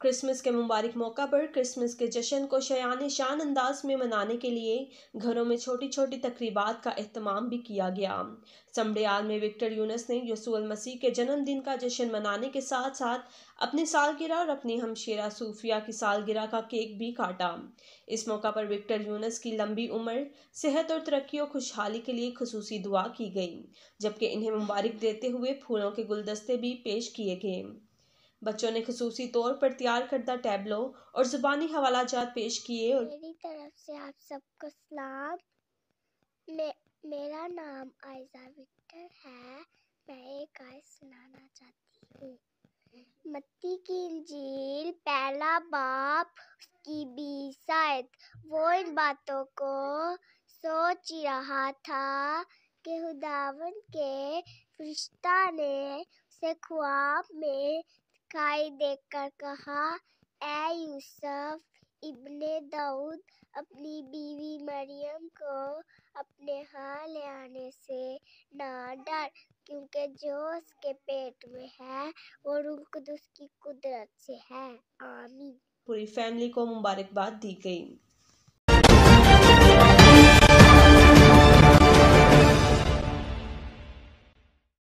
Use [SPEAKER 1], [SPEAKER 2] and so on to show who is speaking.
[SPEAKER 1] Christmas के मुबारक मौका पर क्रिसमस के जश्न को शयान शान अंदाज में मनाने के लिए घरों में छोटी छोटी तकरीबात का अहतमाम भी किया गया समडेल में विक्टर यूनस ने यसूल मसीह के जन्मदिन का जश्न मनाने के साथ साथ अपने सालगिरह और अपनी हमशेरा सूफिया की सालगिरह का केक भी काटा इस मौका पर विक्टर यूनस की लंबी उम्र सेहत और तरक्की और खुशहाली के लिए खसूस दुआ की गई जबकि इन्हें मुबारक देते हुए फूलों के गुलदस्ते भी पेश किए गए बच्चों ने खसूसी तौर पर तैयार करदा टैबलो और ज़ुबानी हवाला जात पेश किए और मेरी
[SPEAKER 2] तरफ से आप सबको सलाम मे, मेरा नाम आयजा विक्टर है मैं एक आय सुनाना चाहती हूँ मत्ती की इंजील पहला बाप की बीस शायद वो इन बातों को सोच रहा था कि खुदावन के फरिश्ता ने उसे ख्वाब में खाई देकर कहा ए यूसुफ इब्ने दाऊद अपनी बीवी मरियम को अपने यहाँ ले आने से ना डर क्योंकि जो उसके पेट में है वो रुकद उसकी
[SPEAKER 1] कुदरत से है आमीन पूरी फैमिली को मुबारकबाद दी गई